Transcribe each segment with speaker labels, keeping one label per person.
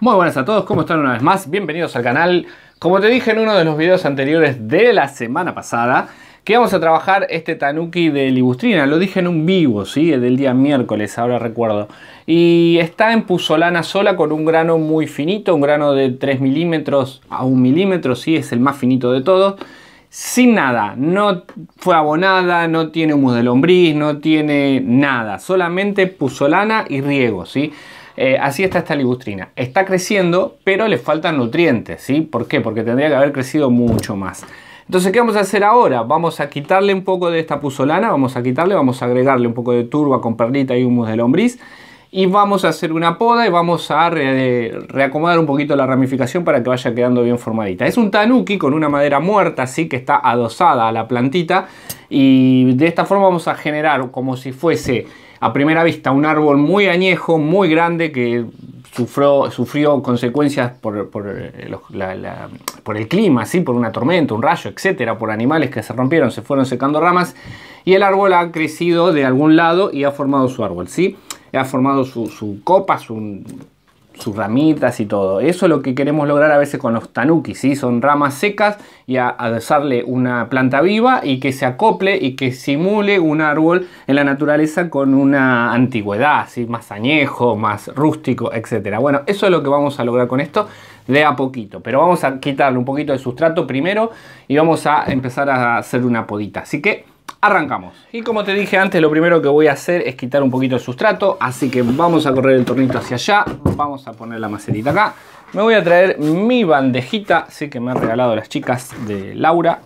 Speaker 1: Muy buenas a todos, ¿cómo están una vez más? Bienvenidos al canal. Como te dije en uno de los videos anteriores de la semana pasada, que vamos a trabajar este tanuki de Ligustrina. Lo dije en un vivo, ¿sí? Del día miércoles, ahora recuerdo. Y está en puzolana sola con un grano muy finito, un grano de 3 milímetros a 1 milímetro, sí, es el más finito de todos. Sin nada, no fue abonada, no tiene humus de lombriz, no tiene nada, solamente puzolana y riego, ¿sí? sí eh, así está esta ligustrina. Está creciendo, pero le faltan nutrientes, ¿sí? ¿Por qué? Porque tendría que haber crecido mucho más. Entonces, ¿qué vamos a hacer ahora? Vamos a quitarle un poco de esta puzolana, vamos a quitarle, vamos a agregarle un poco de turba con perlita y humus de lombriz y vamos a hacer una poda y vamos a eh, reacomodar un poquito la ramificación para que vaya quedando bien formadita. Es un tanuki con una madera muerta, así que está adosada a la plantita y de esta forma vamos a generar como si fuese a primera vista un árbol muy añejo, muy grande, que sufrió, consecuencias por, eh, por, el clima, ¿sí? por una tormenta, un rayo, etcétera, por animales que se rompieron, se fueron secando ramas, y el árbol ha crecido de algún lado y ha formado su árbol, ¿sí? ha formado su, su copa, su sus ramitas y todo. Eso es lo que queremos lograr a veces con los tanuki, ¿sí? Son ramas secas y a, a una planta viva y que se acople y que simule un árbol en la naturaleza con una antigüedad, ¿sí? Más añejo, más rústico, etcétera. Bueno, eso es lo que vamos a lograr con esto de a poquito. Pero vamos a quitarle un poquito de sustrato primero y vamos a empezar a hacer una podita. Así que Arrancamos. Y como te dije antes, lo primero que voy a hacer es quitar un poquito de sustrato. Así que vamos a correr el tornito hacia allá. Vamos a poner la macerita acá. Me voy a traer mi bandejita, sí que me han regalado las chicas de Laura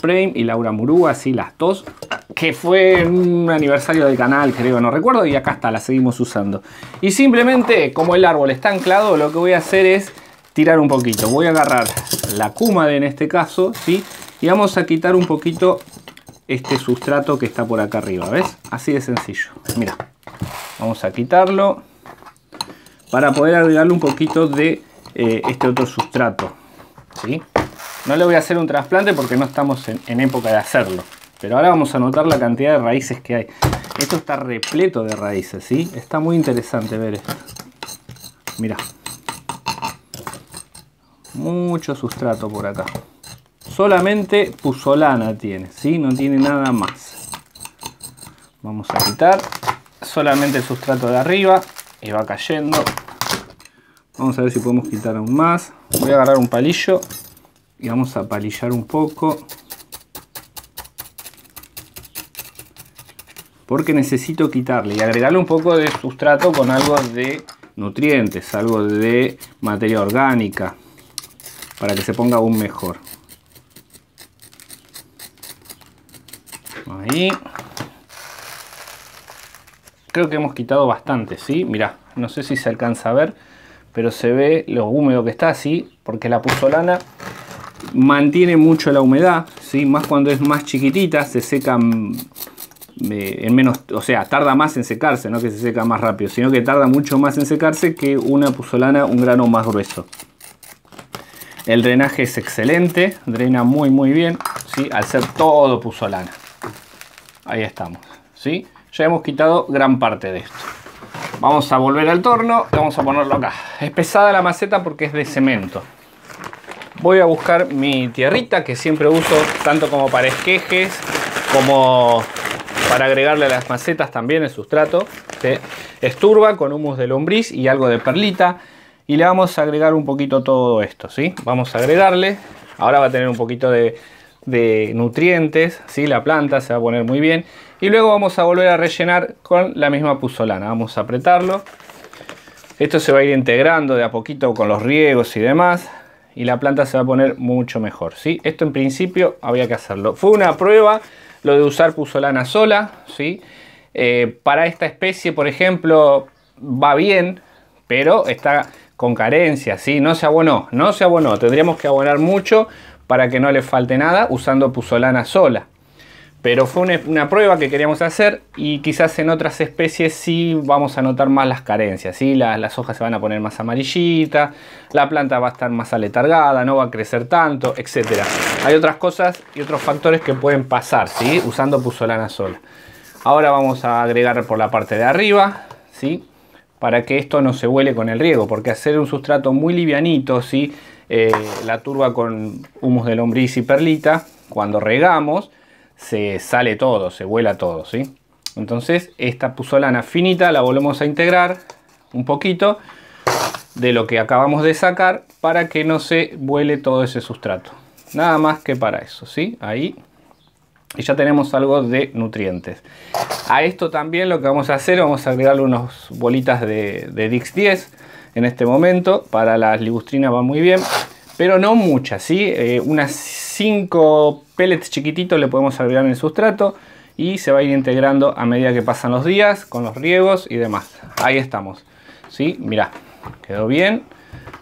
Speaker 1: Frame y Laura Murúa, así las dos, que fue un aniversario del canal, creo, no recuerdo, y acá está, la seguimos usando. Y simplemente, como el árbol está anclado, lo que voy a hacer es tirar un poquito. Voy a agarrar la de en este caso, ¿sí? Y vamos a quitar un poquito este sustrato que está por acá arriba, ¿ves? Así de sencillo, mira, vamos a quitarlo para poder agregarle un poquito de eh, este otro sustrato, ¿sí? No le voy a hacer un trasplante porque no estamos en, en, época de hacerlo, pero ahora vamos a notar la cantidad de raíces que hay. Esto está repleto de raíces, ¿sí? Está muy interesante ver esto. Mira, mucho sustrato por acá solamente pusolana tiene, ¿sí? No tiene nada más. Vamos a quitar solamente el sustrato de arriba y va cayendo. Vamos a ver si podemos quitar aún más. Voy a agarrar un palillo y vamos a palillar un poco. Porque necesito quitarle y agregarle un poco de sustrato con algo de nutrientes, algo de materia orgánica para que se ponga aún mejor. Creo que hemos quitado bastante, ¿sí? Mirá, no sé si se alcanza a ver, pero se ve lo húmedo que está, ¿sí? Porque la puzolana mantiene mucho la humedad, ¿sí? Más cuando es más chiquitita, se seca mm, eh, en menos, o sea, tarda más en secarse, no que se seca más rápido, sino que tarda mucho más en secarse que una puzolana, un grano más grueso. El drenaje es excelente, drena muy muy bien, ¿sí? al ser todo puzolana. Ahí estamos, ¿sí? Ya hemos quitado gran parte de esto. Vamos a volver al torno y vamos a ponerlo acá. Es pesada la maceta porque es de cemento. Voy a buscar mi tierrita que siempre uso tanto como para esquejes como para agregarle a las macetas también el sustrato. Se Esturba con humus de lombriz y algo de perlita. Y le vamos a agregar un poquito todo esto, ¿sí? Vamos a agregarle. Ahora va a tener un poquito de de nutrientes, ¿sí? la planta se va a poner muy bien. Y luego vamos a volver a rellenar con la misma puzolana. Vamos a apretarlo. Esto se va a ir integrando de a poquito con los riegos y demás. Y la planta se va a poner mucho mejor. ¿sí? Esto en principio había que hacerlo. Fue una prueba lo de usar puzolana sola. ¿sí? Eh, para esta especie, por ejemplo, va bien, pero está con carencia. ¿sí? No se abonó, no se abonó. Tendríamos que abonar mucho para que no le falte nada usando puzolana sola. Pero fue una, prueba que queríamos hacer y quizás en otras especies sí vamos a notar más las carencias. ¿sí? Las, hojas se van a poner más amarillitas, la planta va a estar más aletargada, no va a crecer tanto, etc. Hay otras cosas y otros factores que pueden pasar ¿sí? usando puzolana sola. Ahora vamos a agregar por la parte de arriba, ¿sí? para que esto no se huele con el riego, porque hacer un sustrato muy livianito, ¿sí? Eh, la turba con humus de lombriz y perlita, cuando regamos, se sale todo, se vuela todo, ¿sí? Entonces, esta puzolana finita la volvemos a integrar un poquito de lo que acabamos de sacar para que no se vuele todo ese sustrato. Nada más que para eso, ¿sí? Ahí. Y ya tenemos algo de nutrientes. A esto también lo que vamos a hacer, vamos a agregarle unas bolitas de Dix 10 en este momento. Para las ligustrinas va muy bien, pero no muchas, ¿sí? Eh, unas 5 pellets chiquititos le podemos agregar en el sustrato y se va a ir integrando a medida que pasan los días con los riegos y demás. Ahí estamos, ¿sí? Mirá, quedó bien,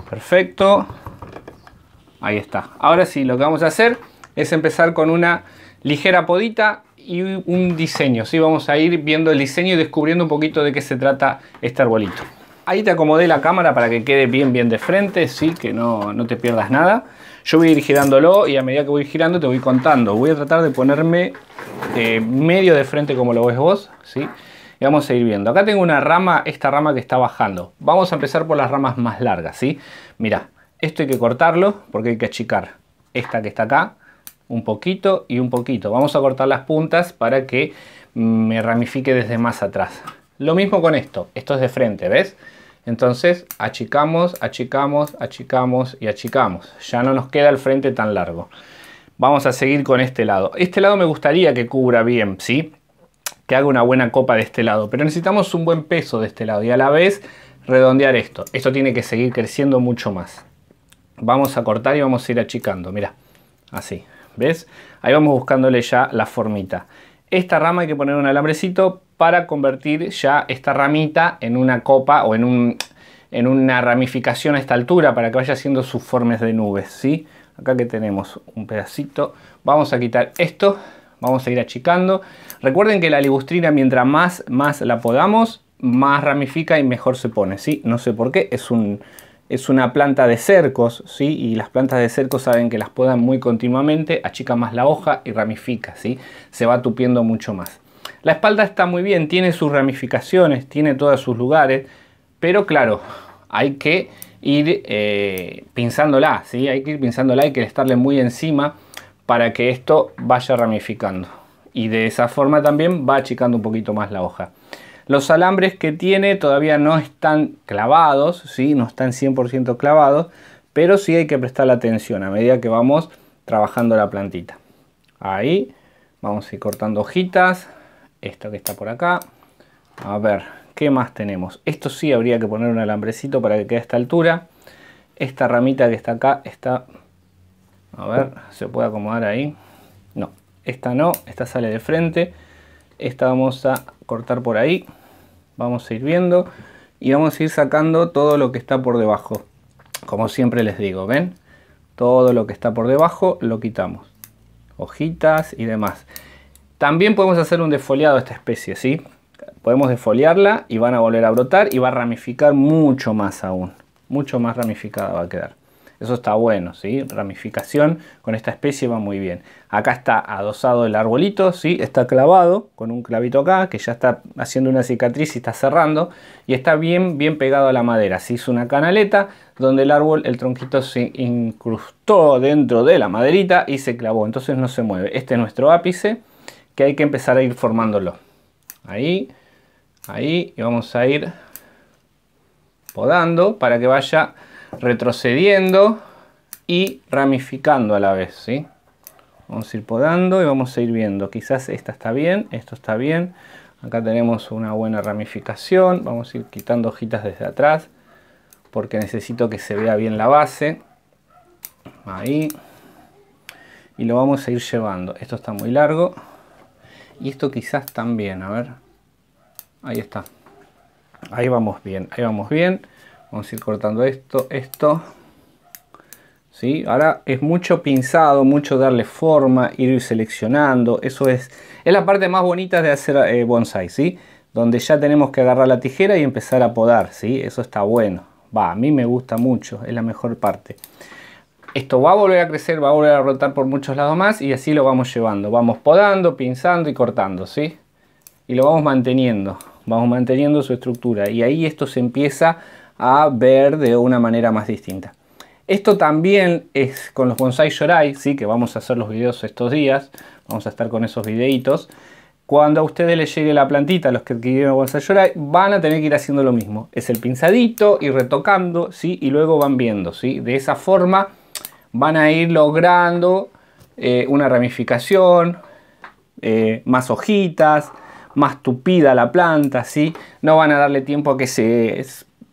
Speaker 1: perfecto. Ahí está. Ahora sí, lo que vamos a hacer es empezar con una ligera podita y un diseño, ¿sí? Vamos a ir viendo el diseño y descubriendo un poquito de qué se trata este arbolito. Ahí te acomodé la cámara para que quede bien, bien de frente, sí, que no, te pierdas nada. Yo voy a ir girándolo y a medida que voy girando te voy contando. Voy a tratar de ponerme eh, medio de frente como lo ves vos, ¿sí? Y vamos a ir viendo. Acá tengo una rama, esta rama que está bajando. Vamos a empezar por las ramas más largas, ¿sí? Mirá, esto hay que cortarlo porque hay que achicar esta que está acá un poquito y un poquito. Vamos a cortar las puntas para que mm, me ramifique desde más atrás. Lo mismo con esto, esto es de frente, ¿ves? Entonces achicamos, achicamos, achicamos y achicamos. Ya no nos queda el frente tan largo. Vamos a seguir con este lado. Este lado me gustaría que cubra bien, ¿sí? Que haga una buena copa de este lado. Pero necesitamos un buen peso de este lado y a la vez redondear esto. Esto tiene que seguir creciendo mucho más. Vamos a cortar y vamos a ir achicando. Mira, así. ¿Ves? Ahí vamos buscándole ya la formita. Esta rama hay que poner un alambrecito para convertir ya esta ramita en una copa o en, en una ramificación a esta altura para que vaya haciendo sus formes de nubes, ¿sí? Acá que tenemos un pedacito, vamos a quitar esto, vamos a ir achicando. Recuerden que la ligustrina mientras más, más la podamos, más ramifica y mejor se pone, ¿sí? No sé por qué, es, un, es una planta de cercos, ¿sí? Y las plantas de cercos saben que las podan muy continuamente, achica más la hoja y ramifica, ¿sí? Se va tupiendo mucho más. La espalda está muy bien, tiene sus ramificaciones, tiene todos sus lugares, pero claro, hay que ir eh, pinzándola, ¿sí? hay que ir pinzándola, hay que estarle muy encima para que esto vaya ramificando. Y de esa forma también va achicando un poquito más la hoja. Los alambres que tiene todavía no están clavados, ¿sí? no están 100% clavados, pero sí hay que prestar la atención a medida que vamos trabajando la plantita. Ahí vamos a ir cortando hojitas, esta que está por acá. A ver, ¿qué más tenemos? Esto sí habría que poner un alambrecito para que quede a esta altura. Esta ramita que está acá está... A ver, ¿se puede acomodar ahí? No, esta no, esta sale de frente. Esta vamos a cortar por ahí. Vamos a ir viendo y vamos a ir sacando todo lo que está por debajo. Como siempre les digo, ¿ven? Todo lo que está por debajo lo quitamos. Hojitas y demás. También podemos hacer un defoliado a esta especie, ¿sí? Podemos defoliarla y van a volver a brotar y va a ramificar mucho más aún. Mucho más ramificada va a quedar. Eso está bueno, ¿sí? Ramificación con esta especie va muy bien. Acá está adosado el arbolito, ¿sí? Está clavado con un clavito acá que ya está haciendo una cicatriz y está cerrando. Y está bien, bien pegado a la madera. Se hizo una canaleta donde el árbol, el tronquito se incrustó dentro de la maderita y se clavó. Entonces no se mueve. Este es nuestro ápice que hay que empezar a ir formándolo. Ahí, ahí, y vamos a ir podando para que vaya retrocediendo y ramificando a la vez, ¿sí? Vamos a ir podando y vamos a ir viendo. Quizás esta está bien, esto está bien. Acá tenemos una buena ramificación. Vamos a ir quitando hojitas desde atrás porque necesito que se vea bien la base. Ahí. Y lo vamos a ir llevando. Esto está muy largo. Y esto quizás también, a ver. Ahí está. Ahí vamos bien, ahí vamos bien. Vamos a ir cortando esto, esto. ¿Sí? Ahora es mucho pinzado, mucho darle forma, ir seleccionando. Eso es, es la parte más bonita de hacer eh, bonsai, ¿sí? Donde ya tenemos que agarrar la tijera y empezar a podar, ¿sí? Eso está bueno. Va, a mí me gusta mucho, es la mejor parte. Esto va a volver a crecer, va a volver a rotar por muchos lados más y así lo vamos llevando. Vamos podando, pinzando y cortando, ¿sí? Y lo vamos manteniendo, vamos manteniendo su estructura. Y ahí esto se empieza a ver de una manera más distinta. Esto también es con los bonsai Yorai, ¿sí? que vamos a hacer los videos estos días, vamos a estar con esos videitos. Cuando a ustedes les llegue la plantita, los que adquirieron bonsai Yorai, van a tener que ir haciendo lo mismo. Es el pinzadito, y retocando, ¿sí? y luego van viendo. ¿sí? De esa forma van a ir logrando eh, una ramificación, eh, más hojitas, más tupida la planta, ¿sí? No van a darle tiempo a que se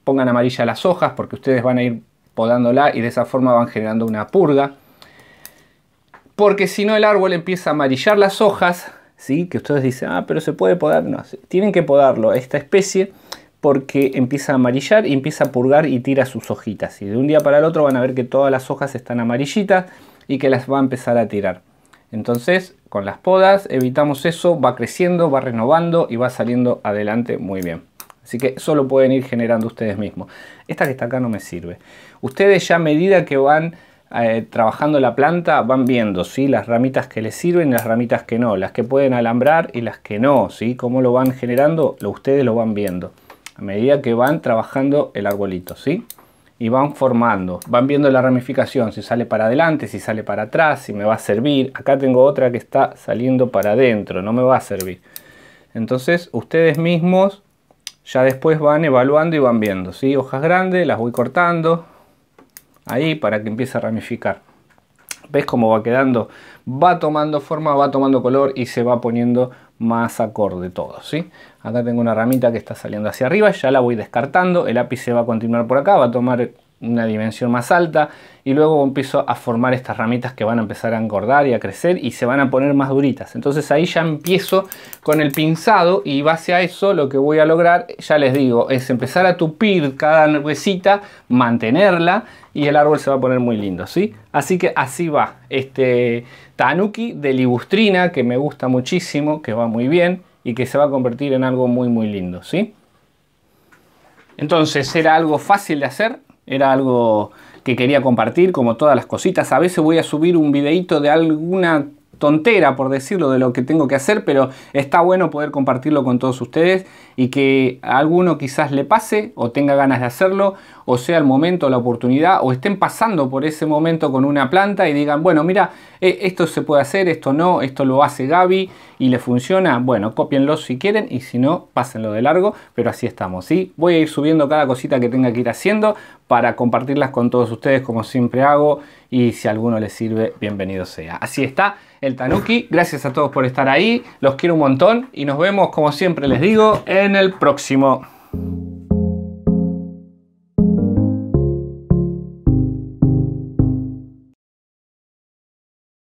Speaker 1: pongan amarillas las hojas porque ustedes van a ir podándola y de esa forma van generando una purga. Porque si no el árbol empieza a amarillar las hojas, ¿sí? Que ustedes dicen, ah, pero se puede podar. No, tienen que podarlo. Esta especie porque empieza a amarillar y empieza a purgar y tira sus hojitas. Y de un día para el otro van a ver que todas las hojas están amarillitas y que las va a empezar a tirar. Entonces, con las podas evitamos eso, va creciendo, va renovando y va saliendo adelante muy bien. Así que solo pueden ir generando ustedes mismos. Esta que está acá no me sirve. Ustedes ya a medida que van eh, trabajando la planta van viendo ¿sí? las ramitas que les sirven y las ramitas que no, las que pueden alambrar y las que no, ¿sí? cómo lo van generando, lo, ustedes lo van viendo a medida que van trabajando el arbolito, ¿sí? Y van formando, van viendo la ramificación, si sale para adelante, si sale para atrás, si me va a servir. Acá tengo otra que está saliendo para adentro, no me va a servir. Entonces ustedes mismos ya después van evaluando y van viendo, ¿sí? Hojas grandes, las voy cortando ahí para que empiece a ramificar. ¿Ves cómo va quedando? Va tomando forma, va tomando color y se va poniendo más acorde todo, ¿sí? Acá tengo una ramita que está saliendo hacia arriba, ya la voy descartando, el ápice va a continuar por acá, va a tomar una dimensión más alta y luego empiezo a formar estas ramitas que van a empezar a engordar y a crecer y se van a poner más duritas. Entonces ahí ya empiezo con el pinzado y base a eso lo que voy a lograr, ya les digo, es empezar a tupir cada nuevecita mantenerla y el árbol se va a poner muy lindo, ¿sí? Así que así va este tanuki de ligustrina que me gusta muchísimo, que va muy bien y que se va a convertir en algo muy muy lindo, ¿sí? Entonces era algo fácil de hacer, era algo que quería compartir, como todas las cositas. A veces voy a subir un videito de alguna tontera, por decirlo, de lo que tengo que hacer, pero está bueno poder compartirlo con todos ustedes y que a alguno quizás le pase o tenga ganas de hacerlo, o sea el momento, la oportunidad, o estén pasando por ese momento con una planta y digan, bueno, mira, eh, esto se puede hacer, esto no, esto lo hace Gaby y le funciona, bueno, cópienlo si quieren y si no, pásenlo de largo, pero así estamos, ¿sí? Voy a ir subiendo cada cosita que tenga que ir haciendo para compartirlas con todos ustedes como siempre hago y si alguno les sirve, bienvenido sea. Así está el Tanuki. Gracias a todos por estar ahí, los quiero un montón y nos vemos como siempre les digo en el próximo.